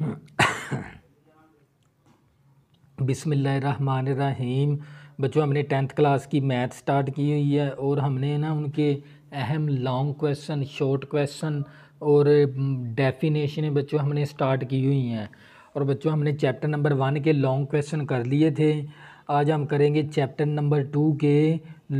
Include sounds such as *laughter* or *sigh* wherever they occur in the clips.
*coughs* बिसमीम बच्चों हमने टेंथ क्लास की मैथ स्टार्ट की हुई है और हमने ना उनके अहम लॉन्ग क्वेश्चन शॉर्ट क्वेश्चन और डेफिनेशन बच्चों हमने स्टार्ट की हुई हैं और बच्चों हमने चैप्टर नंबर वन के लॉन्ग क्वेश्चन कर लिए थे आज हम करेंगे चैप्टर नंबर टू के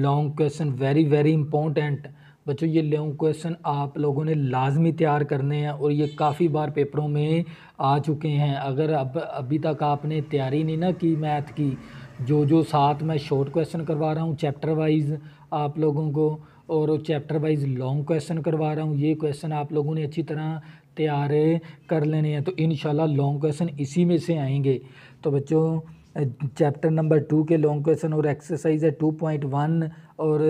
long question very very important बच्चों ये लॉन्ग क्वेश्चन आप लोगों ने लाजमी तैयार करने हैं और ये काफ़ी बार पेपरों में आ चुके हैं अगर अब अभी तक आपने तैयारी नहीं ना की मैथ की जो जो साथ मैं शॉर्ट क्वेश्चन करवा रहा हूँ चैप्टर वाइज आप लोगों को और चैप्टर वाइज लॉन्ग क्वेश्चन करवा रहा हूँ ये क्वेश्चन आप लोगों ने अच्छी तरह तैयार कर लेने हैं तो इन लॉन्ग क्वेश्चन इसी में से आएंगे तो बच्चों चैप्टर नंबर टू के लॉन्ग क्वेश्चन और एक्सरसाइज है टू पॉइंट वन और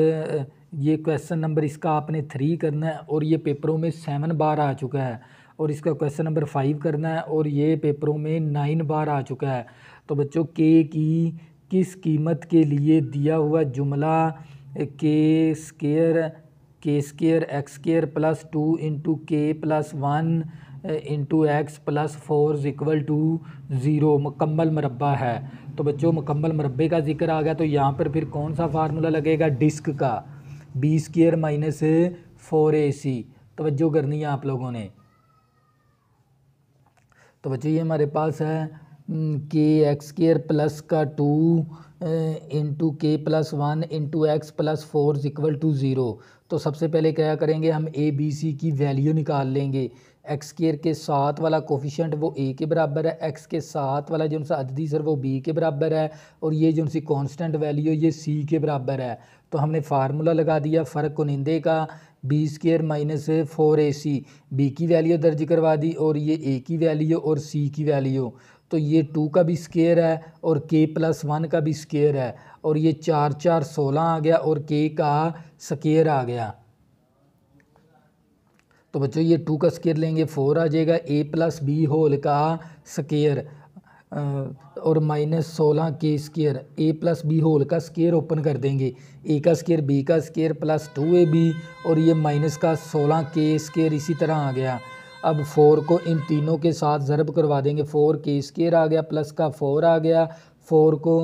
ये क्वेश्चन नंबर इसका आपने थ्री करना है और ये पेपरों में सेवन बार आ चुका है और इसका क्वेश्चन नंबर फाइव करना है और ये पेपरों में नाइन बार आ चुका है तो बच्चों के की किस कीमत के लिए दिया हुआ जुमला k square k square x square plus two into k plus one into x plus four equal to zero मुकम्मल मरबा है तो बच्चों मुकम्मल मरबे का जिक्र आ गया तो यहाँ पर फिर कौन सा फार्मूला लगेगा डिस्क का b square minus four a c तोज्जो करनी है आप लोगों ने तो बच्चों ये हमारे पास है के एक्स स्केयर प्लस का two into k plus one into x plus four equal to zero तो सबसे पहले क्या करेंगे हम ए बी सी की वैल्यू निकाल लेंगे एक्स स्केयर के साथ वाला कोफिशेंट वो ए के बराबर है एक्स के साथ वाला जो सा अदी सर वो बी के बराबर है और ये जो सी कॉन्स्टेंट वैल्यू ये सी के बराबर है तो हमने फार्मूला लगा दिया फ़र्क कुनिंदे का b square minus four a c b की वैल्यू दर्ज करवा दी और ये ए की वैल्यू और सी की वैल्यू तो ये टू का भी स्केयर है और के प्लस वन का भी स्केयर है और ये चार चार सोलह आ गया और के का स्केयर आ गया तो बच्चों ये टू का स्केयर लेंगे फोर आ जाएगा ए प्लस बी होल का स्केयर और माइनस सोलह k square a plus b whole का स्केयर ओपन कर देंगे ए का स्केयर बी का square plus two a b और ये माइनस का सोलह के स्केयर इसी तरह आ गया अब फोर को इन तीनों के साथ ज़रब करवा देंगे फोर के स्केयर आ गया प्लस का फोर आ गया फोर को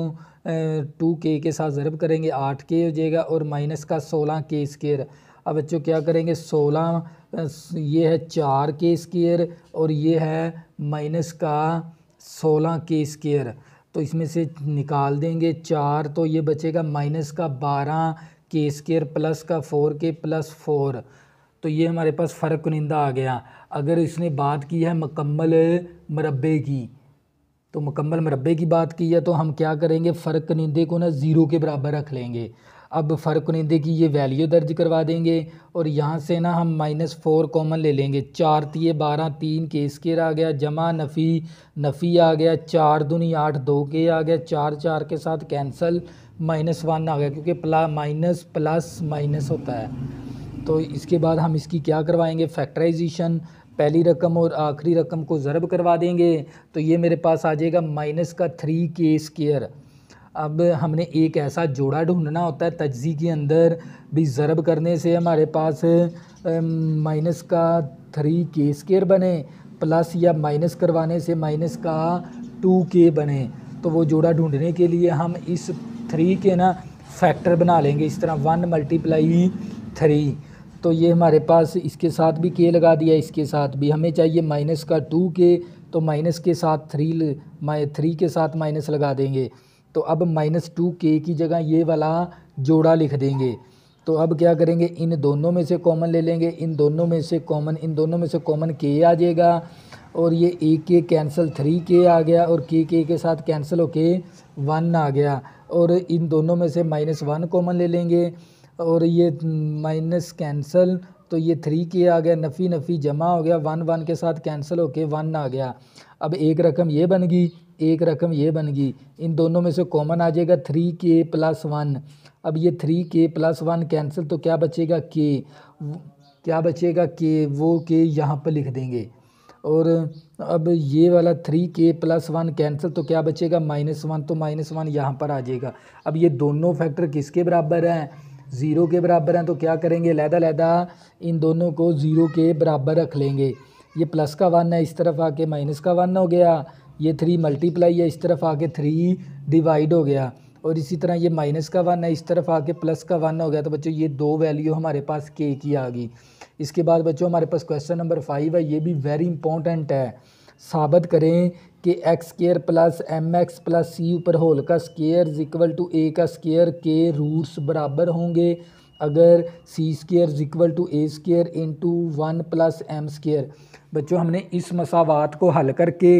टू के के साथ ज़रब करेंगे आठ के हो जाएगा और माइनस का सोलह के स्केयर अब बच्चों क्या करेंगे सोलह ये है चार के स्केयर और ये है माइनस का सोलह के स्केयर तो इसमें से निकाल देंगे चार तो ये बचेगा माइनस का बारह के स्केयर प्लस का फोर के प्लस फोर तो ये हमारे पास फ़र्क कुनिंदा आ गया अगर इसने बात की है मकम्मल मरबे की तो मकम्मल मरबे की बात की है तो हम क्या करेंगे फ़र्क कुनिंदे को ना ज़ीरो के बराबर रख लेंगे अब फर्क नहीं देगी ये वैल्यू दर्ज करवा देंगे और यहाँ से ना हम माइनस फोर कॉमन ले लेंगे चार तीय बारह तीन के स्केयर आ गया जमा नफ़ी नफ़ी आ गया चार दुनी आठ दो के आ गया चार चार के साथ कैंसल माइनस वन आ गया क्योंकि प्ला माइनस प्लस माइनस होता है तो इसके बाद हम इसकी क्या करवाएंगे फैक्टराइजेशन पहली रकम और आखिरी रकम को ज़रब करवा देंगे तो ये मेरे पास आ जाएगा माइनस का थ्री के स्केयर अब हमने एक ऐसा जोड़ा ढूंढना होता है तजी के अंदर भी ज़रब करने से हमारे पास माइनस का थ्री के स्केयर बने प्लस या माइनस करवाने से माइनस का टू के बने तो वो जोड़ा ढूंढने के लिए हम इस थ्री के ना फैक्टर बना लेंगे इस तरह वन मल्टीप्लाई थ्री तो ये हमारे पास इसके साथ भी के लगा दिया इसके साथ भी हमें चाहिए माइनस का टू के तो माइनस के साथ थ्री थ्री के साथ माइनस लगा देंगे तो अब माइनस टू के की जगह ये वाला जोड़ा लिख देंगे तो अब क्या करेंगे इन दोनों में से कॉमन ले लेंगे इन दोनों में से कॉमन इन दोनों में से कॉमन के आ जाएगा और ये ए के कैंसिल थ्री के आ गया और के के के साथ कैंसिल होके वन आ गया और इन दोनों में से माइनस वन कॉमन ले लेंगे और ये माइनस कैंसिल तो ये थ्री के आ गया नफ़ी नफ़ी जमा हो गया वन वन के साथ कैंसिल होके वन आ गया अब एक रकम ये बन गई एक रकम ये बन गई इन दोनों में से कॉमन आ जाएगा थ्री के प्लस वन अब ये थ्री के प्लस वन कैंसिल तो क्या बचेगा के क्या बचेगा के वो के यहाँ पर लिख देंगे और अब ये वाला थ्री के प्लस वन कैंसिल तो क्या बचेगा माइनस वन तो माइनस वन यहाँ पर आ जाएगा अब ये दोनों फैक्टर किसके बराबर हैं ज़ीरो के बराबर हैं तो क्या करेंगे लहदा लहदा इन दोनों को ज़ीरो के बराबर रख लेंगे ये प्लस का वन है इस तरफ आके माइनस का वन हो गया ये थ्री मल्टीप्लाई है इस तरफ आके थ्री डिवाइड हो गया और इसी तरह ये माइनस का वन है इस तरफ आके प्लस का वन हो गया तो बच्चों ये दो वैल्यू हमारे पास के की आ गई इसके बाद बच्चों हमारे पास क्वेश्चन नंबर फाइव है ये भी वेरी इंपॉर्टेंट है साबित करें कि x square plus m x plus c ऊपर होल का स्केयर इक्वल टू ए का स्केयर के रूट्स बराबर होंगे अगर c square is equal to a square into one plus m square बच्चों हमने इस मसावात को हल करके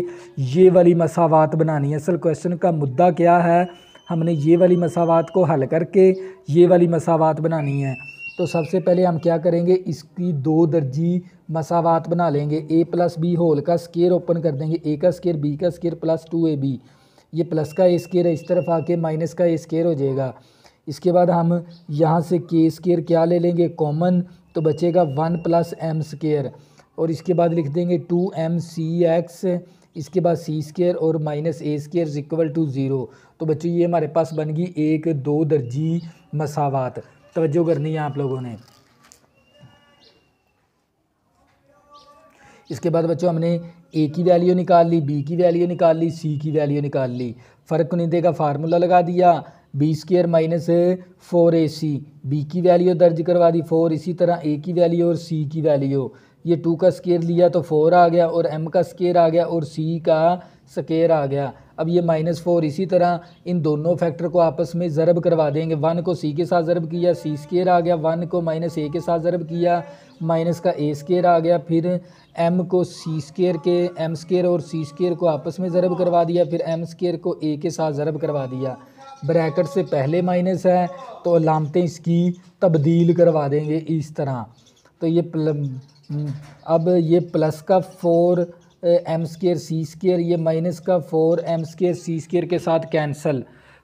ये वाली मसावात बनानी है असल क्वेश्चन का मुद्दा क्या है हमने ये वाली मसावात को हल करके ये वाली मसावात बनानी है तो सबसे पहले हम क्या करेंगे इसकी दो दर्जी मसावात बना लेंगे ए प्लस बी होल का स्केयर ओपन कर देंगे ए का स्केयर बी का square plus two a b ये प्लस का ए स्केयर है इस तरफ आके माइनस का ए स्केयर हो जाएगा इसके बाद हम यहाँ से के स्केयर क्या ले लेंगे कॉमन तो बचेगा वन प्लस एम स्केयर और इसके बाद लिख देंगे टू एम सी एक्स इसके बाद सी स्केयर और minus a square equal to zero तो बच्चों ये हमारे पास बन गई एक दो दर्जी मसावत तवज्जो करनी है आप लोगों ने इसके बाद बच्चों हमने ए की वैल्यू निकाल ली बी की वैल्यू निकाल ली सी की वैल्यू निकाल ली फ़र्क तो नहीं देगा फार्मूला लगा दिया b square minus four a c b की वैल्यू दर्ज करवा दी फोर इसी तरह ए की वैल्यू और सी की वैल्यू ये टू का स्केयर लिया तो फोर आ गया और एम का स्केयर आ गया और सी का स्केयर आ गया अब ये माइनस फोर इसी तरह इन दोनों फैक्टर को आपस में ज़रब करवा देंगे वन को सी के साथ ज़रब किया सी स्केयर आ गया वन को माइनस ए के साथ ज़रब किया माइनस का ए स्केयर आ गया फिर एम को सी स्केयर के एम स्केयर और सी स्केयर को आपस में ज़रब करवा दिया फिर एम स्केयर को ए के साथ ज़रब करवा दिया ब्रैकेट से पहले माइनस है तो अलामतें इसकी तब्दील करवा देंगे इस तरह तो ये प्ल अब ये प्लस का four m square c square ये माइनस का four m square c square के साथ कैंसल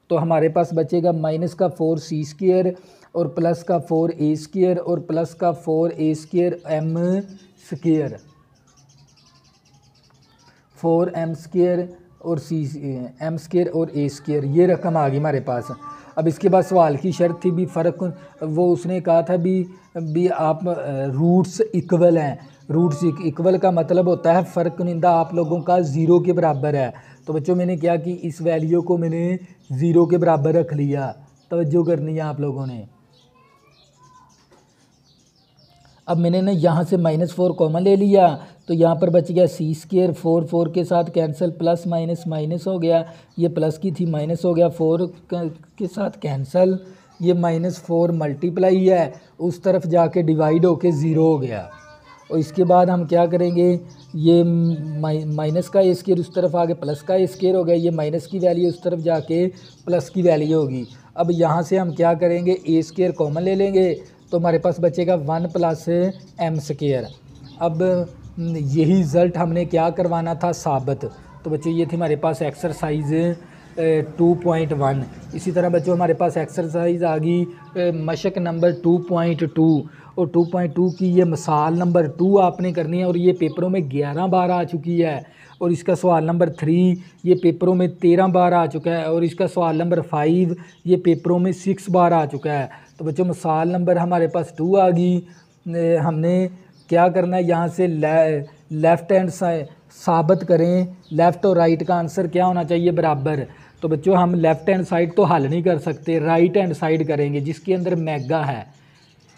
तो हमारे पास बचेगा माइनस का फोर सी स्केयर और प्लस का फोर ए स्केयर और प्लस का four a square m square four m square और सी एम स्केयर और ए स्केयर ये रकम आ गई हमारे पास अब इसके बाद सवाल की शर्त थी भी फ़र्क वो उसने कहा था भी भी आप रूट्स इक्वल हैं रूट्स इक्वल का मतलब होता है फ़र्क निंदा आप लोगों का ज़ीरो के बराबर है तो बच्चों मैंने क्या कि इस वैल्यू को मैंने ज़ीरो के बराबर रख लिया तोज्जो करनी है आप लोगों ने अब मैंने ना यहाँ से माइनस फोर कॉमन ले लिया तो यहाँ पर बच गया सी स्केयर फोर फोर के साथ कैंसिल प्लस माइनस माइनस हो गया ये प्लस की थी माइनस हो गया फोर के साथ कैंसिल ये माइनस फोर मल्टीप्लाई है उस तरफ जाके डिवाइड होके ज़ीरो हो गया और इसके बाद हम क्या करेंगे ये माइनस का स्केयर उस तरफ आगे प्लस का स्केयर हो गया ये माइनस की वैल्यू उस तरफ जाके प्लस की वैल्यू होगी अब यहाँ से हम क्या करेंगे ए स्केयर कॉमन ले लेंगे तो हमारे पास बचेगा वन प्लस एम स्केयर अब हम्म, यही रिज़ल्ट हमने क्या करवाना था साबित तो बच्चों ये थी हमारे पास एक्सरसाइज टू पॉइंट वन इसी तरह बच्चों हमारे पास एक्सरसाइज आ गई मशक नंबर टू पॉइंट टू और टू पॉइंट टू की ये मिसाल नंबर टू आपने करनी है और ये पेपरों में ग्यारह बार आ चुकी है और इसका सवाल नंबर थ्री ये पेपरों में तेरह बार आ चुका है और इसका सवाल नंबर फाइव ये पेपरों में सिक्स बार आ चुका है तो बच्चों मिसाल नंबर हमारे पास टू आ गई हमने क्या करना है यहाँ से ले, लेफ़्ट हैंड साबित करें लेफ़्ट और राइट का आंसर क्या होना चाहिए बराबर तो बच्चों हम लेफ़्ट हैंड साइड तो हल नहीं कर सकते राइट हैंड साइड करेंगे जिसके अंदर मैगा है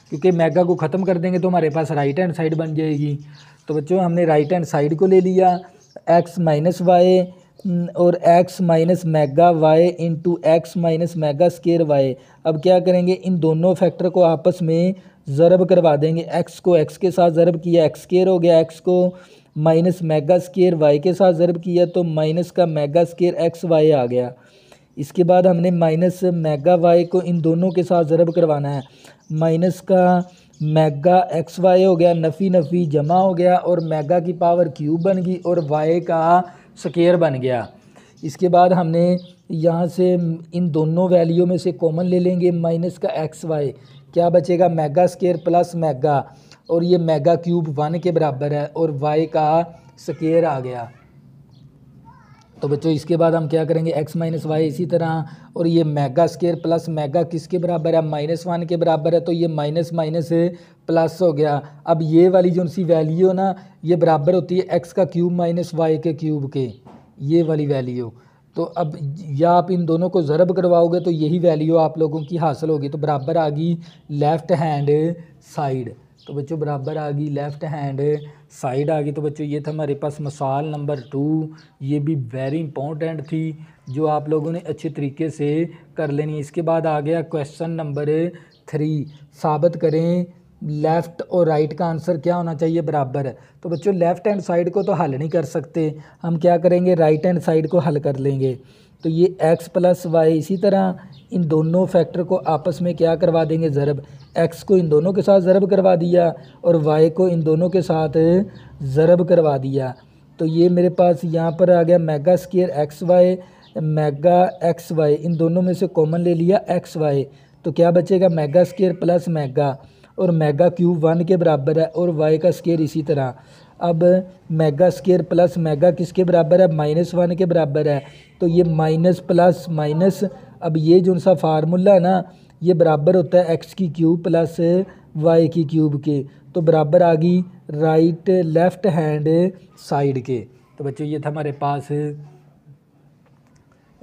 क्योंकि मैगा को ख़त्म कर देंगे तो हमारे पास राइट हैंड साइड बन जाएगी तो बच्चों हमने राइट हैंड साइड को ले लिया एक्स माइनस वाई और x minus omega y into x minus omega square y अब क्या करेंगे इन दोनों फैक्टर को आपस में ज़रब करवा देंगे x को x के साथ ज़रब किया एक्स स्केयर हो गया x को माइनस मेगा स्केयर वाई के साथ ज़रब किया तो माइनस का मेगा स्केयर एक्स वाई आ गया इसके बाद हमने माइनस मेगा वाई को इन दोनों के साथ ज़रब करवाना है माइनस का मेगा एक्स वाई हो गया नफ़ी नफ़ी जमा हो गया और मेगा की पावर क्यूब बन गई और वाई का स्केयर बन गया इसके बाद हमने यहाँ से इन दोनों वैल्यू में से कॉमन ले लेंगे माइनस का एक्स वाई क्या बचेगा मेगा स्केयर प्लस मेगा और ये मेगा क्यूब वन के बराबर है और वाई का स्केयर आ गया तो बच्चों इसके बाद हम क्या करेंगे x माइनस वाई इसी तरह और ये मेगा स्केयर प्लस मेगा किसके बराबर है माइनस वन के बराबर है तो ये माइनस माइनस प्लस हो गया अब ये वाली जो सी वैल्यू ना ये बराबर होती है x का क्यूब माइनस वाई के क्यूब के ये वाली वैल्यू तो अब या आप इन दोनों को ज़रब करवाओगे तो यही वैल्यू आप लोगों की हासिल होगी तो बराबर आ गई लेफ़्ट हैंड साइड तो बच्चों बराबर आ गई लेफ़्ट हैंड साइड आ गई तो बच्चों ये था हमारे पास मसाल नंबर टू ये भी वेरी इंपॉर्टेंट थी जो आप लोगों ने अच्छे तरीके से कर लेनी इसके बाद आ गया क्वेश्चन नंबर थ्री साबित करें लेफ़्ट और राइट का आंसर क्या होना चाहिए बराबर है तो बच्चों लेफ़्ट हैंड साइड को तो हल नहीं कर सकते हम क्या करेंगे राइट हैंड साइड को हल कर लेंगे तो ये एक्स प्लस वाई इसी तरह इन दोनों फैक्टर को आपस में क्या करवा देंगे ज़रब एक्स को इन दोनों के साथ ज़रब करवा दिया और वाई को इन दोनों के साथ ज़रब करवा दिया तो ये मेरे पास यहाँ पर आ गया omega square x y omega x y इन दोनों में से कॉमन ले लिया एक्स वाई तो क्या बचेगा मेगा स्केयर प्लस मेगा और मेगा क्यूब वन के बराबर है और वाई का स्केयर इसी तरह अब मेगा स्केयर प्लस मेगा किसके बराबर है माइनस वन के बराबर है तो ये माइनस प्लस माइनस अब ये जो सा फार्मूला है ना ये बराबर होता है एक्स की क्यूब प्लस वाई की क्यूब के तो बराबर आ गई राइट लेफ्ट हैंड साइड के तो बच्चों ये था हमारे पास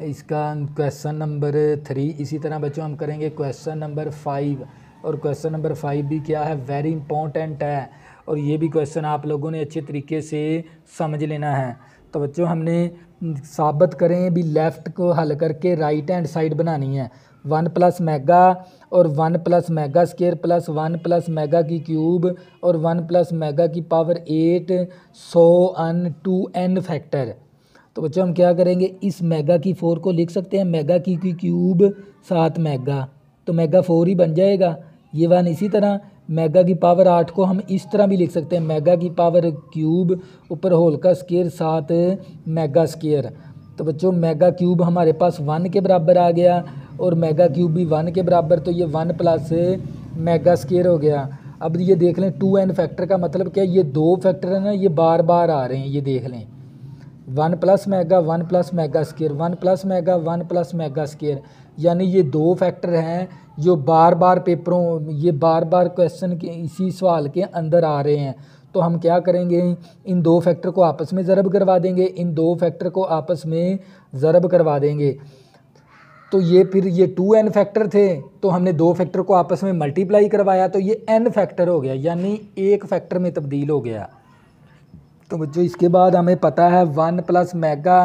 इसका क्वेश्चन नंबर थ्री इसी तरह बच्चों हम करेंगे क्वेश्चन नंबर फाइव और क्वेश्चन नंबर फाइव भी क्या है वेरी इंपॉर्टेंट है और ये भी क्वेश्चन आप लोगों ने अच्छे तरीके से समझ लेना है तो बच्चों हमने साबित करें भी लेफ़्ट को हल करके राइट हैंड साइड बनानी है वन प्लस मेगा और one plus omega square plus one plus omega की क्यूब और वन प्लस मेगा की पावर एट सौ अन टू एन फैक्टर तो बच्चों हम क्या करेंगे इस मेगा की फोर को लिख सकते हैं मेगा की की क्यूब सात मेगा तो मेगा फोर ही बन जाएगा ये वन इसी तरह मेगा की पावर आठ को हम इस तरह भी लिख सकते हैं मेगा की पावर क्यूब ऊपर होल का स्केयर सात मेगा स्केयर तो बच्चों मेगा क्यूब हमारे पास वन के बराबर आ गया और मेगा क्यूब भी वन के बराबर तो ये वन प्लस मेगा स्केयर हो गया अब ये देख लें टू एन फैक्टर का मतलब क्या ये दो फैक्टर है ना ये बार बार आ रहे हैं ये देख लें one plus omega one plus omega square one plus omega one plus omega square यानी ये दो फैक्टर हैं जो बार बार पेपरों ये बार बार क्वेश्चन के इसी सवाल के अंदर आ रहे हैं तो हम क्या करेंगे इन दो फैक्टर को आपस में ज़रब करवा देंगे इन दो फैक्टर को आपस में ज़रब करवा देंगे तो ये फिर ये टू एन फैक्टर थे तो हमने दो फैक्टर को आपस में मल्टीप्लाई करवाया तो ये एन फैक्टर हो गया यानी एक फैक्टर में तब्दील हो गया तो बच्चों इसके बाद हमें पता है one plus omega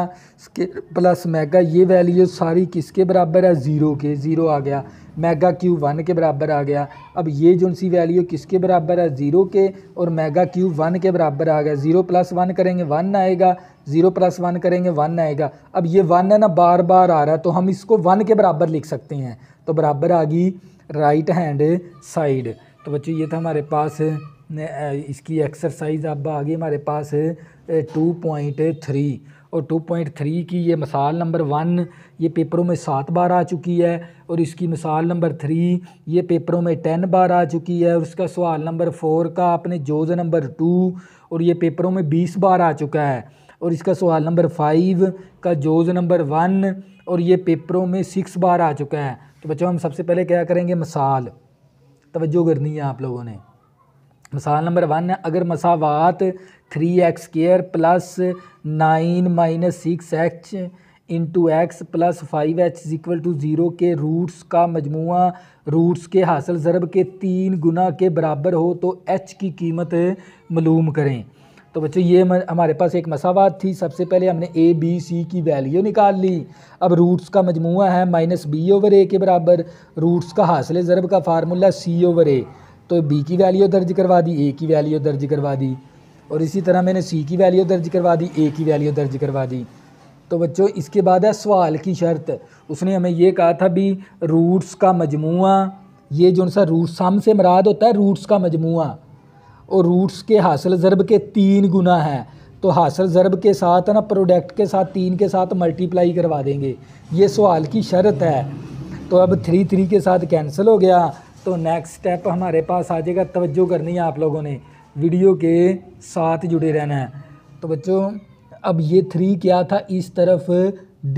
plus omega ये वैल्यू सारी किसके बराबर है ज़ीरो के ज़ीरो आ गया मेगा क्यू वन के बराबर आ गया अब ये जो सी वैल्यू किसके बराबर है ज़ीरो के और मेगा क्यू वन के बराबर आ गया ज़ीरो प्लस वन करेंगे वन आएगा ज़ीरो प्लस वन करेंगे वन आएगा अब ये वन है ना बार बार आ रहा है तो हम इसको वन के बराबर लिख सकते हैं तो बराबर आ गई राइट हैंड साइड तो बच्चों ये था हमारे पास इसकी एक्सरसाइज अब आ गई हमारे पास टू पॉइंट थ्री और टू पॉइंट थ्री की ये मिसाल नंबर वन ये पेपरों में सात बार आ चुकी है और इसकी मिसाल नंबर थ्री ये पेपरों में टेन बार आ चुकी है और उसका सवाल नंबर फोर का आपने जोज नंबर टू और ये पेपरों में बीस बार आ चुका है और इसका सवाल नंबर फाइव का जोज नंबर वन और ये पेपरों में सिक्स बार आ चुका है तो बच्चों हम सबसे पहले क्या करेंगे मिसाल तवज्जो करनी है आप लोगों ने मिसाल नंबर वन अगर मसावात three x square plus nine minus six x into x plus five h equal to zero के रूट्स का मजमू रूट्स के हासिल ज़रब के तीन गुना के बराबर हो तो एच की कीमत मलूम करें तो बच्चों ये हमारे पास एक मसावात थी सबसे पहले हमने ए बी सी की वैल्यू निकाल ली अब रूट्स का मजमू है माइनस बी ओवर ए के बराबर रूट्स का हासिल ज़रब का फार्मूला सी ओवर ए तो बी की वैल्यू दर्ज करवा दी ए की वैल्यू दर्ज करवा दी और इसी तरह मैंने सी की वैल्यू दर्ज करवा दी ए की वैल्यू दर्ज करवा दी तो बच्चों इसके बाद है सवाल की शर्त उसने हमें ये कहा था भी रूट्स का मजमु ये जो सा रूट सम से मराद होता है रूट्स का मजमू और रूट्स के हासिल ज़रब के तीन गुना है तो हासिल ज़रब के साथ ना प्रोडक्ट के साथ तीन के साथ मल्टीप्लाई करवा देंगे ये सवाल की शर्त है तो अब थ्री थ्री के साथ कैंसिल हो गया तो नेक्स्ट स्टेप हमारे पास आ जाएगा तवज्जो करनी है आप लोगों ने वीडियो के साथ जुड़े रहना है तो बच्चों अब ये थ्री क्या था इस तरफ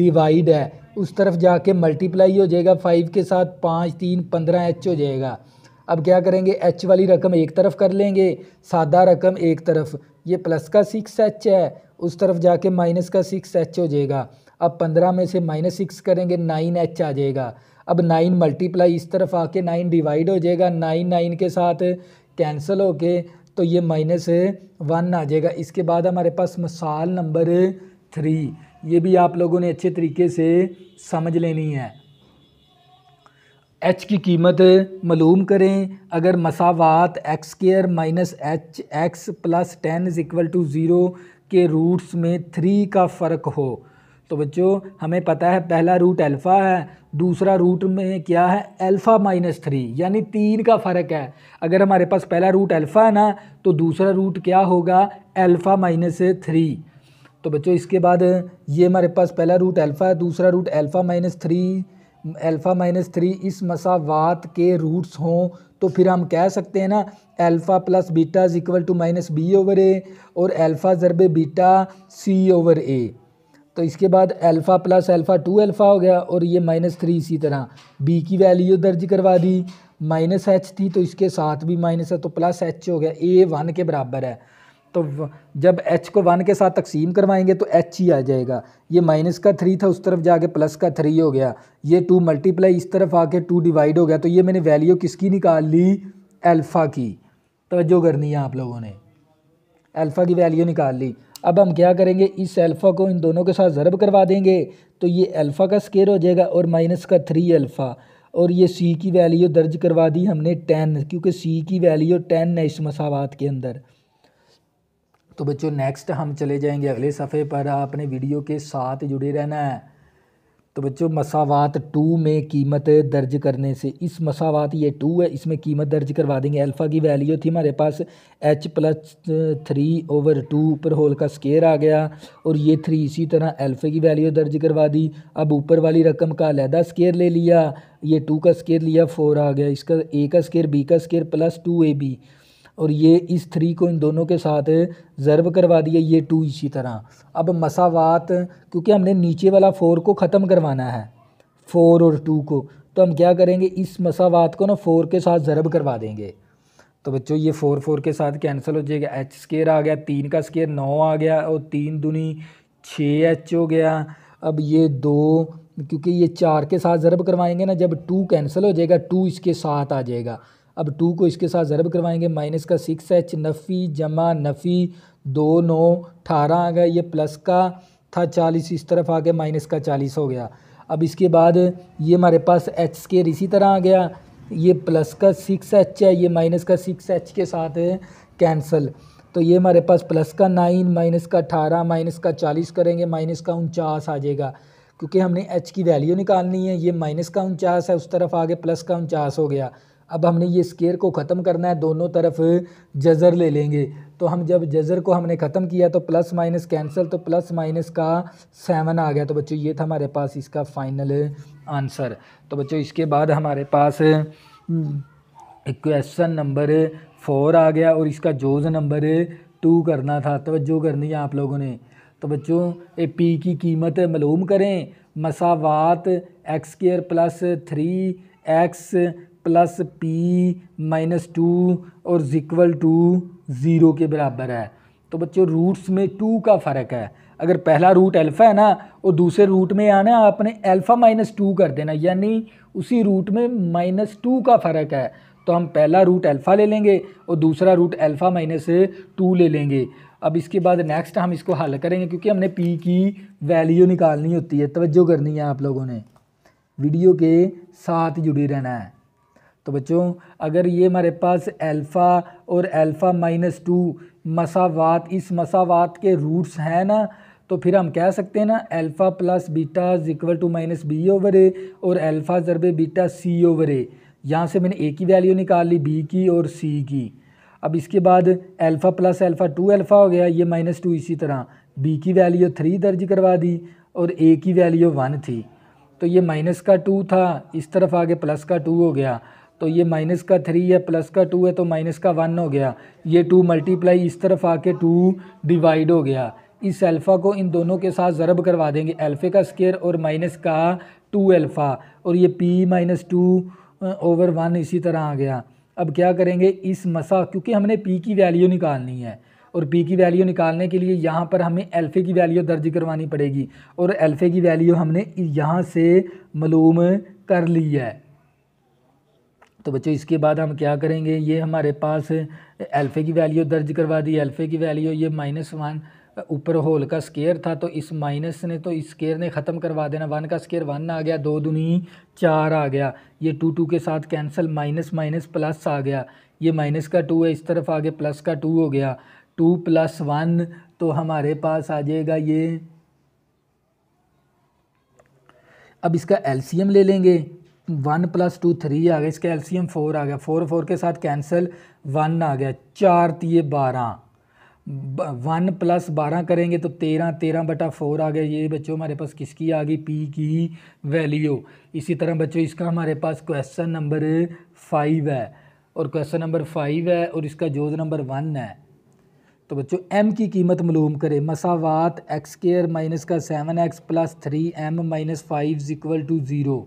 डिवाइड है उस तरफ जाके मल्टीप्लाई हो जाएगा फाइव के साथ पाँच तीन पंद्रह एच हो जाएगा अब क्या करेंगे एच वाली रकम एक तरफ कर लेंगे सादा रकम एक तरफ ये प्लस का सिक्स एच है उस तरफ जाके माइनस का सिक्स एच हो जाएगा अब पंद्रह में से माइनस सिक्स करेंगे नाइन एच आ जाएगा अब नाइन मल्टीप्लाई इस तरफ आके नाइन डिवाइड हो जाएगा नाइन नाइन के साथ कैंसिल होके तो ये माइनस वन आ जाएगा इसके बाद हमारे पास मिसाल नंबर थ्री ये भी आप लोगों ने अच्छे तरीके से समझ लेनी है एच की कीमत मालूम करें अगर मसावात x square minus h x plus ten is equal to zero के रूट्स में थ्री का फ़र्क हो तो बच्चों हमें पता है पहला रूट अल्फ़ा है दूसरा रूट में क्या है अल्फ़ा माइनस थ्री यानी तीन का फ़र्क है अगर हमारे पास पहला रूट अल्फ़ा है ना तो दूसरा रूट क्या होगा अल्फ़ा माइनस थ्री तो बच्चों इसके बाद ये हमारे पास पहला रूट अल्फ़ा है दूसरा root alpha minus three alpha minus three इस मसावात के रूट्स हों तो फिर हम कह सकते हैं ना alpha plus beta is equal to minus b over a और अल्फ़ा जरबे बीटा सी ओवर ए तो इसके बाद alpha plus alpha two alpha हो गया और ये माइनस थ्री इसी तरह बी की वैल्यू दर्ज करवा दी माइनस एच थी तो इसके साथ भी माइनस है तो प्लस एच हो गया ए वन के बराबर है तो जब एच को वन के साथ तकसीम करवाएंगे तो एच ही आ जाएगा ये माइनस का थ्री था उस तरफ जाके प्लस का थ्री हो गया ये टू मल्टीप्लाई इस तरफ आके टू डिवाइड हो गया तो ये मैंने वैल्यू किसकी निकाल ली एल्फ़ा की तोज्जो करनी है आप लोगों ने अल्फ़ा की वैल्यू निकाल ली अब हम क्या करेंगे इस अल्फ़ा को इन दोनों के साथ ज़रब करवा देंगे तो ये अल्फ़ा का स्केयर हो जाएगा और माइनस का थ्री अल्फ़ा और ये सी की वैल्यू दर्ज करवा दी हमने टेन क्योंकि सी की वैल्यू टेन है इस मसावत के अंदर तो बच्चों नेक्स्ट हम चले जाएंगे अगले सफ़े पर आपने वीडियो के साथ जुड़े रहना है तो बच्चों मसावात टू में कीमत दर्ज करने से इस मसावात ये टू है इसमें कीमत दर्ज करवा देंगे अल्फ़ा की वैल्यू थी हमारे पास h plus three over two ऊपर होल का स्केयर आ गया और ये थ्री इसी तरह अल्फ़े की वैल्यू दर्ज करवा दी अब ऊपर वाली रकम का अलहदा स्केयर ले लिया ये टू का स्केयर लिया फोर आ गया इसका ए का स्केयर बी का square plus two a b और ये इस थ्री को इन दोनों के साथ ज़रब करवा दिया ये टू इसी तरह अब मसावात क्योंकि हमने नीचे वाला फ़ोर को ख़त्म करवाना है फ़ोर और टू को तो हम क्या करेंगे इस मसावात को ना फ़ोर के साथ ज़रब करवा देंगे तो बच्चों ये फ़ोर फ़ोर के साथ कैंसिल हो जाएगा एच स्केयर आ गया तीन का स्केयर नौ आ गया और तीन दुनी छः एच हो गया अब ये दो क्योंकि ये चार के साथ ज़रब करवाएंगे ना जब टू कैंसिल हो जाएगा टू इसके साथ आ जाएगा अब टू को इसके साथ ज़रब करवाएंगे माइनस का सिक्स एच नफ़ी जमा नफ़ी दो नौ अठारह आ गया ये प्लस का था चालीस इस तरफ आ गया माइनस का चालीस हो गया अब इसके बाद ये हमारे पास एच स्केयर इसी तरह आ गया ये प्लस का सिक्स एच है ये माइनस का सिक्स एच के साथ कैंसल तो ये हमारे पास प्लस का नाइन माइनस का अठारह माइनस का चालीस करेंगे माइनस का उनचास आ जाएगा क्योंकि हमने एच की वैल्यू निकालनी है ये माइनस का उनचास है उस तरफ आगे प्लस का उनचास हो गया अब हमने ये स्केयर को ख़त्म करना है दोनों तरफ जज़र ले लेंगे तो हम जब जज़र को हमने ख़त्म किया तो प्लस माइनस कैंसिल तो प्लस माइनस का सेवन आ गया तो बच्चों ये था हमारे पास इसका फाइनल आंसर तो बच्चों इसके बाद हमारे पास क्वेश्चन नंबर फोर आ गया और इसका जोज नंबर टू करना था तोज्जो करनी है आप लोगों ने तो बच्चों ए पी की कीमत मलूम करें मसावात x square plus three x plus p minus two और इक्वल टू ज़ीरो के बराबर है तो बच्चों रूट्स में टू का फ़र्क है अगर पहला रूट अल्फ़ा है ना और दूसरे रूट में आना आपने अल्फ़ा माइनस टू कर देना यानी उसी रूट में माइनस टू का फ़र्क है तो हम पहला रूट अल्फ़ा ले लेंगे और दूसरा रूट अल्फ़ा माइनस टू ले लेंगे अब इसके बाद नेक्स्ट हम इसको हल करेंगे क्योंकि हमने पी की वैल्यू निकालनी होती है तवज्जो करनी है आप लोगों ने वीडियो के साथ जुड़े रहना है तो बच्चों अगर ये हमारे पास अल्फ़ा और अल्फ़ा माइनस टू मसावात इस मसावात के रूट्स हैं ना तो फिर हम कह सकते हैं ना alpha plus beta equal to minus b over a और अल्फ़ा ज़रब बीटा सी ओवर ए यहाँ से मैंने ए की वैल्यू निकाल ली बी की और सी की अब इसके बाद alpha plus alpha two alpha हो गया ये माइनस टू इसी तरह बी की वैल्यू थ्री दर्ज करवा दी और ए की वैल्यू वन थी तो ये माइनस का टू था इस तरफ आगे प्लस का टू हो गया तो ये माइनस का थ्री है प्लस का टू है तो माइनस का वन हो गया ये टू मल्टीप्लाई इस तरफ आके टू डिवाइड हो गया इस अल्फ़ा को इन दोनों के साथ ज़रब करवा देंगे अल्फ़े का स्केयर और माइनस का टू अल्फ़ा और ये p minus two over one इसी तरह आ गया अब क्या करेंगे इस मसा क्योंकि हमने पी की वैल्यू निकालनी है और पी की वैल्यू निकालने के लिए यहाँ पर हमें अल्फ़े की वैल्यू दर्ज करवानी पड़ेगी और अल्फ़े की वैल्यू हमने यहाँ से मलूम कर ली है तो बच्चों इसके बाद हम क्या करेंगे ये हमारे पास एल्फ़े की वैल्यू दर्ज करवा दी एल्फ़े की वैल्यू ये माइनस वन ऊपर होल का स्केयर था तो इस माइनस ने तो इस स्केयर ने ख़त्म करवा देना वन का स्केयर वन आ गया दो दुनी चार आ गया ये टू टू के साथ कैंसिल माइनस माइनस प्लस आ गया ये माइनस का टू है इस तरफ आगे प्लस का टू हो गया टू प्लस वन तो हमारे पास आ जाएगा ये अब इसका एलसीएम ले लेंगे वन प्लस टू थ्री आ गया इसका एल्शियम फोर आ गया फोर फोर के साथ कैंसिल वन आ गया चार तीये बारह वन प्लस बारह करेंगे तो तेरह तेरह बटा फोर आ गया ये बच्चों हमारे पास किसकी आ गई पी की वैल्यू इसी तरह बच्चों इसका हमारे पास क्वेश्चन नंबर फाइव है और क्वेश्चन नंबर फाइव है और इसका जोज नंबर वन है तो बच्चों एम की कीमत मलूम करें मसावात एक्स केयर माइनस का seven x plus three m minus five equal to zero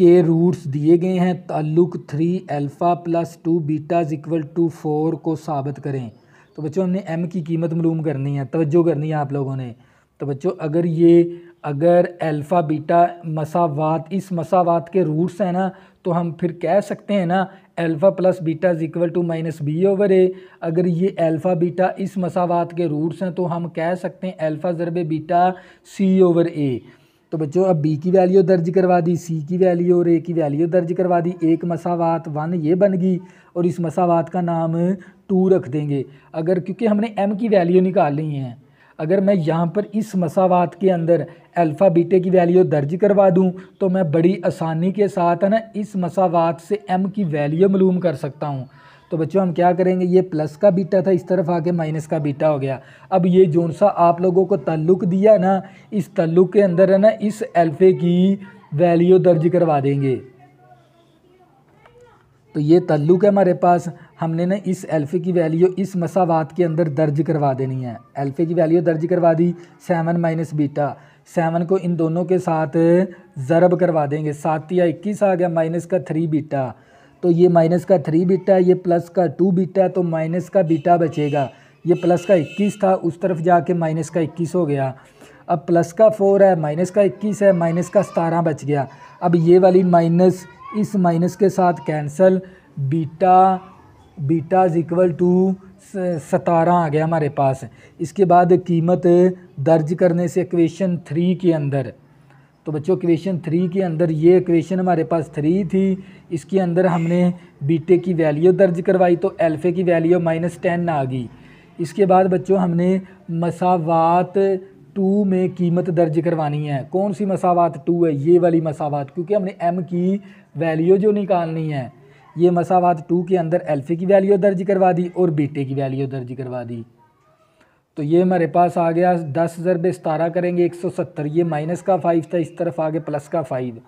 के रूट्स दिए गए हैं ताल्लुक three alpha plus two is equal to four को साबित करें तो बच्चों हमने एम की कीमत मलूम करनी है तवज्जो करनी है आप लोगों ने तो बच्चों अगर ये अगर अल्फ़ा बीटा मसावात इस मसावात के रूट्स हैं ना तो हम फिर कह सकते हैं ना alpha plus beta is equal to minus b over a अगर ये अल्फ़ा बीटा इस मसावात के रूट्स हैं तो हम कह सकते हैं अल्फ़ा ज़रबे बीटा सी ओवर ए तो बच्चों अब बी की वैल्यू दर्ज करवा दी सी की वैल्यू और ए की वैल्यू दर्ज करवा दी एक मसावात वन ये बन गई और इस मसावात का नाम टू रख देंगे अगर क्योंकि हमने एम की वैल्यू निकालनी है अगर मैं यहाँ पर इस मसावात के अंदर अल्फ़ा बीटे की वैल्यू दर्ज करवा दूँ तो मैं बड़ी आसानी के साथ है ना इस मसावात से एम की वैल्यू मलूम कर सकता हूँ तो बच्चों हम क्या करेंगे ये प्लस का बीटा था इस तरफ आके माइनस का बीटा हो गया अब ये जोन सा आप लोगों को तल्लुक दिया ना इस तल्लुक के अंदर है ना इस एल्फे की वैल्यू दर्ज करवा देंगे तो ये तल्लुक है हमारे पास हमने ना इस एल्फे की वैल्यू इस मसावात के अंदर दर्ज करवा देनी है एल्फे की वैल्यू दर्ज करवा दी सेवन माइनस बीटा सेवन को इन दोनों के साथ ज़रब करवा देंगे सात या इक्कीस आ गया माइनस का थ्री बीटा तो ये माइनस का थ्री बीटा ये प्लस का टू बीटा है तो माइनस का बीटा बचेगा ये प्लस का इक्कीस था उस तरफ जाके माइनस का इक्कीस हो गया अब प्लस का फोर है माइनस का इक्कीस है माइनस का सतारह बच गया अब ये वाली माइनस इस माइनस के साथ cancel beta beta is equal to सतारह आ गया हमारे पास इसके बाद कीमत दर्ज करने से इक्वेशन थ्री के अंदर तो बच्चों क्वेश्चन थ्री के अंदर ये क्वेश्चन हमारे पास थ्री थी इसके अंदर हमने बीटे की वैल्यू दर्ज करवाई तो एल्फ़े की वैल्यू माइनस टेन आ गई इसके बाद बच्चों हमने मसावात टू में कीमत दर्ज करवानी है कौन सी मसावात टू है ये वाली मसावात क्योंकि हमने एम की वैल्यू जो निकालनी है ये मसावात टू के अंदर एल्फ़े की वैल्यू दर्ज करवा दी और बीटे की वैल्यू दर्ज करवा दी तो ये हमारे पास आ गया दस हज़ार बे सतारह करेंगे एक सौ सत्तर ये माइनस का फाइव था इस तरफ आ गया प्लस का फाइव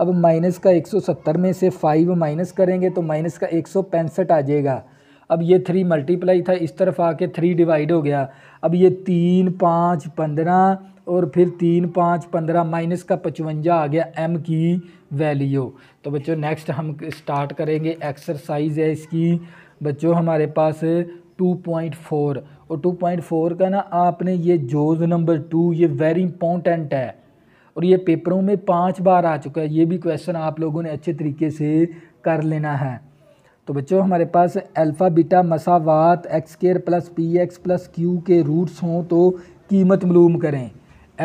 अब माइनस का एक सौ सत्तर में से फाइव माइनस करेंगे तो माइनस का एक सौ पैंसठ आ जाएगा अब ये थ्री मल्टीप्लाई था इस तरफ आके थ्री डिवाइड हो गया अब ये तीन पाँच पंद्रह और फिर तीन पाँच पंद्रह माइनस का पचवंजा आ गया एम की वैल्यू तो बच्चों नेक्स्ट हम स्टार्ट करेंगे एक्सरसाइज है इसकी बच्चों हमारे पास 2.4 और 2.4 का ना आपने ये जोज नंबर टू ये वेरी इंपॉर्टेंट है और ये पेपरों में पांच बार आ चुका है ये भी क्वेश्चन आप लोगों ने अच्छे तरीके से कर लेना है तो बच्चों हमारे पास अल्फ़ा बीटा मसावात x square plus p x plus q के रूट्स हों तो कीमत मलूम करें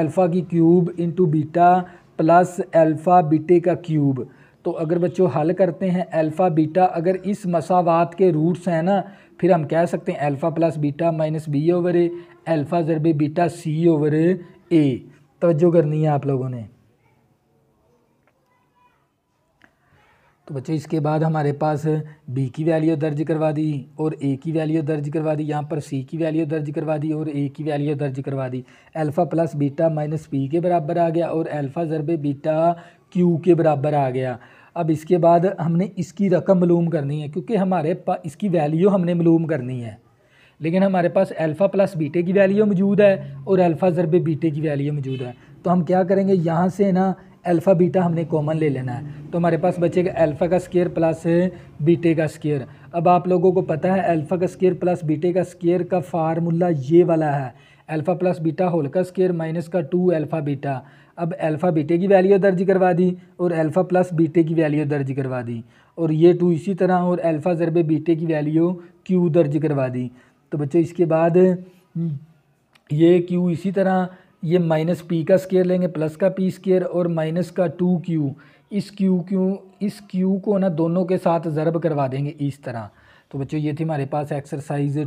अल्फ़ा की cube into beta plus alpha beta का क्यूब तो अगर बच्चों हल करते हैं अल्फ़ा बीटा अगर इस मसावात के रूट्स हैं ना फिर हम कह सकते हैं alpha plus beta minus b over a alpha ज़रबे बीटा सी ओवर ए तोज्जो करनी है आप लोगों ने तो बच्चों इसके बाद हमारे पास बी की वैल्यू दर्ज करवा दी और ए की वैल्यू दर्ज करवा दी यहाँ पर सी की वैल्यू दर्ज करवा दी और ए की वैल्यू दर्ज करवा दी alpha plus beta minus p के बराबर आ गया और अल्फ़ा ज़रब बीटा क्यू के बराबर आ गया अब इसके बाद हमने इसकी रकम मलूम करनी है क्योंकि हमारे पास इसकी वैल्यू हमने मलूम करनी है लेकिन हमारे पास अल्फ़ा प्लस बीटे की वैल्यू मौजूद है और अल्फ़ा ज़रब बीटे की वैल्यू मौजूद है तो हम क्या करेंगे यहाँ से ना अल्फ़ा बीटा हमने कॉमन ले लेना है तो हमारे पास बचेगा अल्फ़ा का स्केयर प्लस बीटे का स्केयर अब आप लोगों को पता है अल्फ़ा का स्केयर प्लस बीटे का स्केयर का फार्मूला ये वाला है अल्फ़ा प्लस बीटा होल का स्केयर माइनस का टू अल्फ़ा बीटा अब अल्फ़ा बीटे की वैल्यू दर्ज करवा दी और अल्फ़ा प्लस बीटे की वैल्यू दर्ज करवा दी और ये टू इसी तरह और अल्फ़ा ज़रब बीटे की वैल्यू क्यू दर्ज करवा दी तो बच्चों इसके बाद हम्म, ये क्यू इसी तरह ये माइनस पी का स्केयर लेंगे प्लस का पी स्केयर और माइनस का टू क्यू इस क्यू क्यू इस क्यू को ना दोनों के साथ ज़रब करवा देंगे इस तरह तो बच्चों ये थी हमारे पास एक्सरसाइज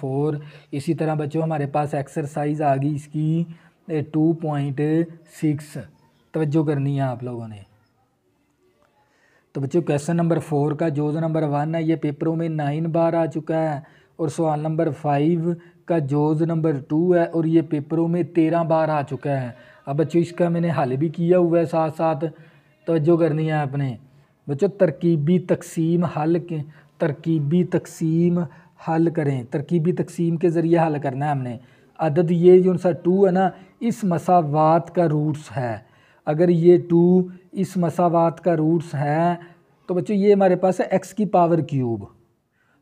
फोर इसी तरह बच्चों हमारे पास एक्सरसाइज आ गई इसकी टू पॉइंट सिक्स तवज्जो करनी है आप लोगों ने तो बच्चों क्वेश्चन नंबर फोर का जोज नंबर वन है ये पेपरों में नाइन बार आ चुका है और सवाल नंबर फाइव का जोज नंबर टू है और ये पेपरों में तेरह बार आ चुका है अब बच्चों इसका मैंने हल भी किया हुआ है साथ साथ तोज्जो करनी है आपने बच्चों तरकीबी तकसीम हल के तरकीबी तकसीम हल करें तरकीबी तकसीम के ज़रिए हल करना है हमने अदद ये जो सा टू है ना इस मसावात का रूट्स है अगर ये टू इस मसावात का रूट्स है तो बच्चों ये हमारे पास है एक्स की पावर क्यूब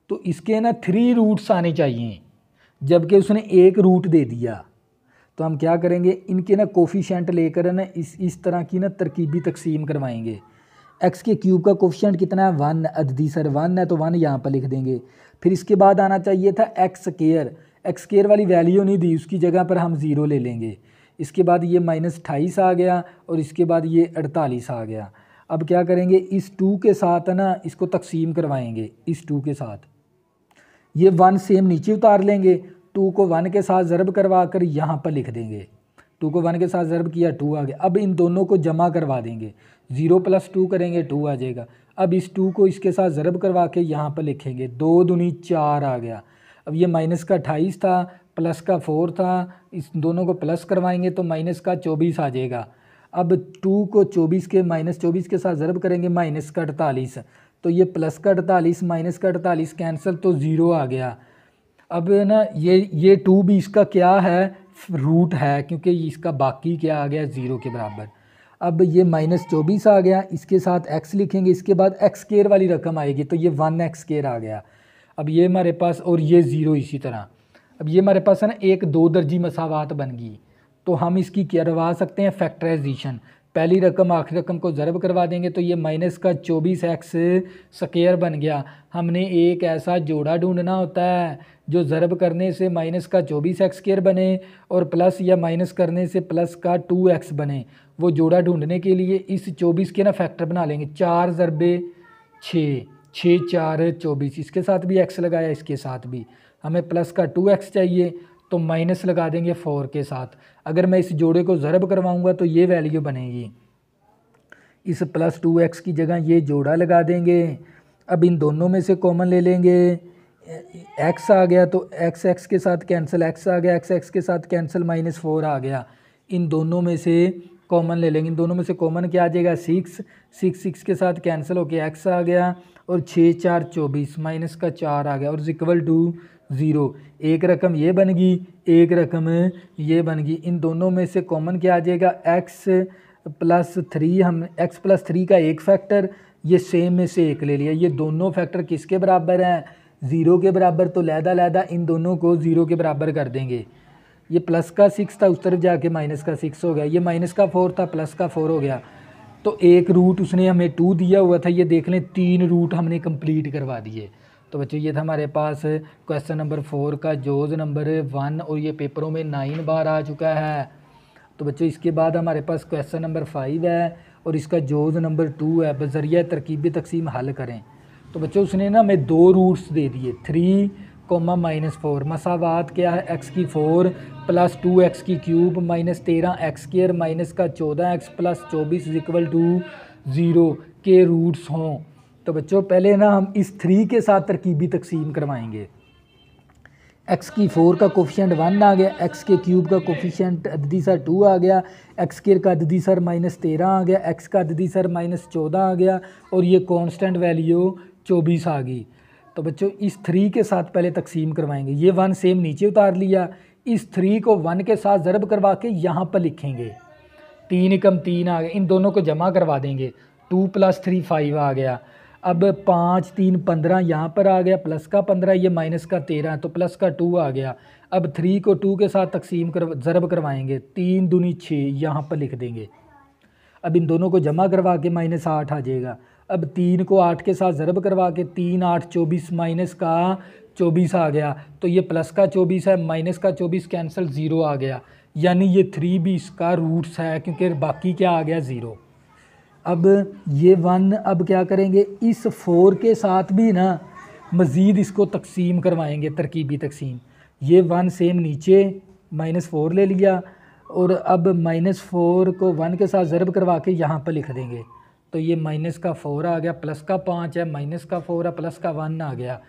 तो इसके ना थ्री रूट्स आने चाहिए जबकि उसने एक रूट दे दिया तो हम क्या करेंगे इनके ना कोफिशेंट लेकर ना इस इस तरह की ना तरकीबी तकसीम करवाएंगे एक्स के क्यूब का कोफिशेंट कितना है वन अददी सर वन है तो वन यहाँ पर लिख देंगे फिर इसके बाद आना चाहिए था एक्स केयर एक्स केयर वाली वैल्यू नहीं दी उसकी जगह पर हम ज़ीरो ले लेंगे इसके बाद ये माइनस अट्ठाईस आ गया और इसके बाद ये अड़तालीस आ गया अब क्या करेंगे इस टू के साथ ना इसको तकसीम करवाएंगे इस टू के साथ ये वन सेम नीचे उतार लेंगे टू को वन के साथ ज़रब करवा कर यहाँ पर लिख देंगे टू को वन के साथ ज़रब किया टू आ गया अब इन दोनों को जमा करवा देंगे ज़ीरो प्लस टू करेंगे टू आ जाएगा अब इस टू को इसके साथ ज़रब करवा के यहाँ पर लिखेंगे दो दुनी चार आ गया अब ये माइनस का अट्ठाईस था प्लस का फोर था इस दोनों को प्लस करवाएंगे तो माइनस का चौबीस आ जाएगा अब टू को चौबीस के माइनस चौबीस के साथ ज़रब करेंगे माइनस का अड़तालीस तो ये प्लस का अड़तालीस माइनस का अड़तालीस कैंसिल तो ज़ीरो आ गया अब ना ये ये टू भी इसका क्या है रूट है क्योंकि इसका बाकी क्या आ गया ज़ीरो के बराबर अब ये माइनस चौबीस आ गया इसके साथ एक्स लिखेंगे इसके बाद एक्स केयर वाली रकम आएगी तो ये वन एक्स केयर आ गया अब ये हमारे पास और ये ज़ीरो इसी तरह अब ये हमारे पास है ना एक दो दर्जी मसावत बन गई तो हम इसकी करवा सकते हैं फैक्टराइजेशन पहली रकम आखिरी रकम को ज़रब करवा देंगे तो ये माइनस का चौबीस एक्स स्केयर बन गया हमने एक ऐसा जोड़ा ढूंढना होता है जो ज़रब करने से माइनस का चौबीस एक्स स्केयर बने और प्लस या माइनस करने से प्लस का टू एक्स बने वो जोड़ा ढूंढने के लिए इस चौबीस के ना फैक्टर बना लेंगे चार ज़रबे छः छः चार चौबीस इसके साथ भी एक्स लगाया इसके साथ भी हमें प्लस का टू एक्स चाहिए तो माइनस लगा देंगे फोर के साथ अगर मैं इस जोड़े को ज़रब करवाऊँगा तो ये वैल्यू बनेगी इस प्लस टू एक्स की जगह ये जोड़ा लगा देंगे अब इन दोनों में से कॉमन ले लेंगे एक्स आ गया तो एक्स एक्स के साथ कैंसिल एक्स आ गया एक्स एक्स के साथ कैंसिल माइनस फोर आ गया इन दोनों में से कॉमन ले लेंगे इन दोनों में से कॉमन क्या आ जाएगा सिक्स सिक्स सिक्स के साथ कैंसिल होके एक्स आ गया और छः चार चौबीस माइनस का चार आ गया और इक्वल टू ज़ीरो एक रकम ये बन गई एक रकम ये बन गई इन दोनों में से कॉमन क्या आ जाएगा एक्स प्लस थ्री हम एक्स प्लस थ्री का एक फैक्टर ये सेम में से एक ले लिया ये दोनों फैक्टर किसके बराबर हैं ज़ीरो के बराबर तो लहदा लहदा इन दोनों को ज़ीरो के बराबर कर देंगे ये प्लस का सिक्स था उस तरफ जाके माइनस का सिक्स हो गया ये माइनस का फोर था प्लस का फोर हो गया तो एक रूट उसने हमें टू दिया हुआ था ये देख लें तीन रूट हमने कंप्लीट करवा दिए तो बच्चों ये था हमारे पास क्वेश्चन नंबर फोर का जोज नंबर वन और ये पेपरों में नाइन बार आ चुका है तो बच्चों इसके बाद हमारे पास क्वेश्चन नंबर फाइव है और इसका जोज नंबर टू है बजरिया तरकीब तकसीम हल करें तो बच्चों उसने ना हमें दो रूट्स दे दिए थ्री कोमा माइनस फोर मसावात क्या है एक्स की फोर प्लस टू एक्स की क्यूब माइनस तेरह एक्स केयर माइनस का चौदह एक्स प्लस चौबीस इज इक्वल टू ज़ीरो के रूट्स हों तो बच्चों पहले ना हम इस थ्री के साथ तरकीबी तकसीम करवाएंगे एक्स की फोर का कोफिशेंट वन आ गया एक्स के क्यूब का कोफिशेंट सर टू आ गया एक्स केयर का सर माइनस तेरह आ गया एक्स का सर माइनस चौदह आ गया और ये कॉन्स्टेंट वैल्यू चौबीस आ गई तो बच्चों इस थ्री के साथ पहले तकसीम करवाएंगे ये वन सेम नीचे उतार लिया इस थ्री को वन के साथ ज़रब करवा के यहाँ पर लिखेंगे तीन कम तीन आ गए इन दोनों को जमा करवा देंगे टू प्लस थ्री फाइव आ गया अब पाँच तीन पंद्रह यहाँ पर आ गया प्लस का पंद्रह ये माइनस का तेरह तो प्लस का टू आ गया अब थ्री को टू के साथ तकसीम कर ज़रब करवाएंगे तीन दूनी छः यहाँ पर लिख देंगे अब इन दोनों को जमा करवा के माइनस आठ आ जाएगा अब तीन को आठ के साथ ज़रब करवा के तीन आठ चौबीस माइनस का चौबीस आ गया तो ये प्लस का चौबीस है माइनस का चौबीस कैंसिल ज़ीरो आ गया यानी ये थ्री भी इसका रूट्स है क्योंकि बाकी क्या आ गया ज़ीरो अब ये वन अब क्या करेंगे इस फोर के साथ भी ना मज़ीद इसको तकसीम करवाएंगे तरकीबी तकसीम ये वन सेम नीचे माइनस फोर ले लिया और अब माइनस फोर को वन के साथ ज़रब करवा के यहाँ पर लिख देंगे तो ये माइनस का फोर आ गया प्लस का पाँच है माइनस का फोर है प्लस का वन आ गया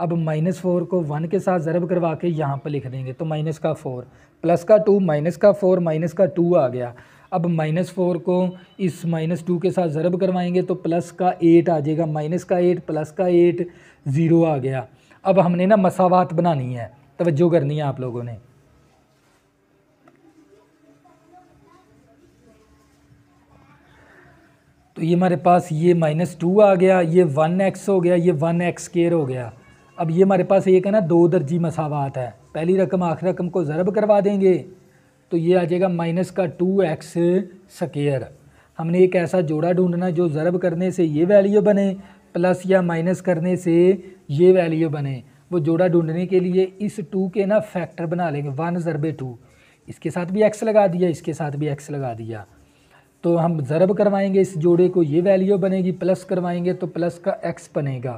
अब माइनस फोर को वन के साथ ज़रब करवा के यहाँ पर लिख देंगे तो माइनस का फोर प्लस का टू माइनस का फोर माइनस का टू आ गया अब माइनस फोर को इस माइनस टू के साथ ज़रब करवाएंगे तो प्लस का एट आ जाएगा माइनस का एट प्लस का एट ज़ीरो आ गया अब हमने ना मसावात बनानी है तवज्जो करनी है आप लोगों ने तो ये हमारे पास ये माइनस टू आ गया ये वन एक्स हो गया ये वन एक्स स्केयर हो गया अब ये हमारे पास एक है ना दो दर्जी मसावात है पहली रकम आखिर रकम को ज़रब करवा देंगे तो ये आ जाएगा माइनस का टू एक्स स्केयर हमने एक ऐसा जोड़ा ढूंढना जो ज़रब करने से ये वैल्यू बने प्लस या माइनस करने से ये वैल्यू बने वो जोड़ा ढूंढने के लिए इस टू के ना फैक्टर बना लेंगे वन ज़रबे टू इसके साथ भी एक्स लगा दिया इसके साथ भी एक्स लगा दिया तो हम ज़रब करवाएंगे इस जोड़े को ये वैल्यू बनेगी प्लस करवाएंगे तो प्लस का एक्स बनेगा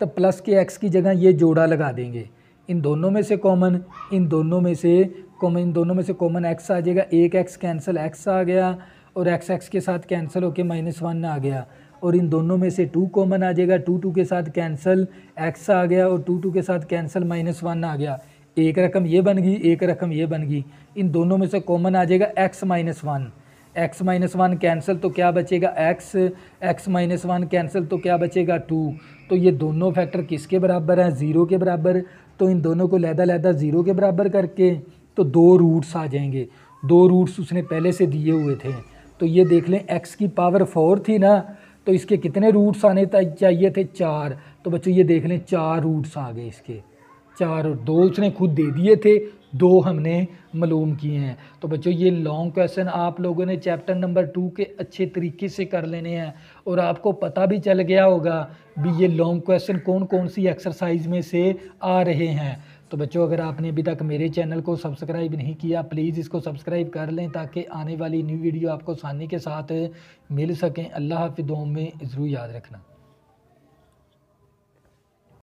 तो प्लस के एक्स की जगह ये जोड़ा लगा देंगे इन दोनों में से कॉमन इन दोनों में से कॉमन इन दोनों में से कॉमन एक्स आ जाएगा एक एक्स कैंसिल एक्स आ गया और एक्स एक्स के साथ कैंसिल होके माइनस वन आ गया और इन दोनों में से टू कॉमन आ जाएगा टू टू के साथ कैंसिल एक्स आ गया और टू टू के साथ कैंसिल माइनस वन आ गया एक रकम ये बन गई एक रकम ये बन गई इन दोनों में से कॉमन आ जाएगा x minus one x minus one cancel तो क्या बचेगा x x minus one cancel तो क्या बचेगा टू तो ये दोनों फैक्टर किसके बराबर हैं ज़ीरो के बराबर तो इन दोनों को लहदा लहदा ज़ीरो के बराबर करके तो दो रूट्स आ जाएंगे दो रूट्स उसने पहले से दिए हुए थे तो ये देख लें एक्स की पावर फोर थी ना तो इसके कितने रूट्स आने चाहिए थे चार तो बच्चों ये देख लें चार रूट्स आ गए इसके चार और दो उसने खुद दे दिए थे दो हमने मलूम किए हैं तो बच्चों ये लॉन्ग क्वेश्चन आप लोगों ने चैप्टर नंबर टू के अच्छे तरीके से कर लेने हैं और आपको पता भी चल गया होगा भी ये लॉन्ग क्वेश्चन कौन कौन सी एक्सरसाइज में से आ रहे हैं तो बच्चों अगर आपने अभी तक मेरे चैनल को सब्सक्राइब नहीं किया प्लीज़ इसको सब्सक्राइब कर लें ताकि आने वाली न्यू वीडियो आपको आसानी के साथ मिल सकें अल्लाह हाफिदों में ज़रूर याद रखना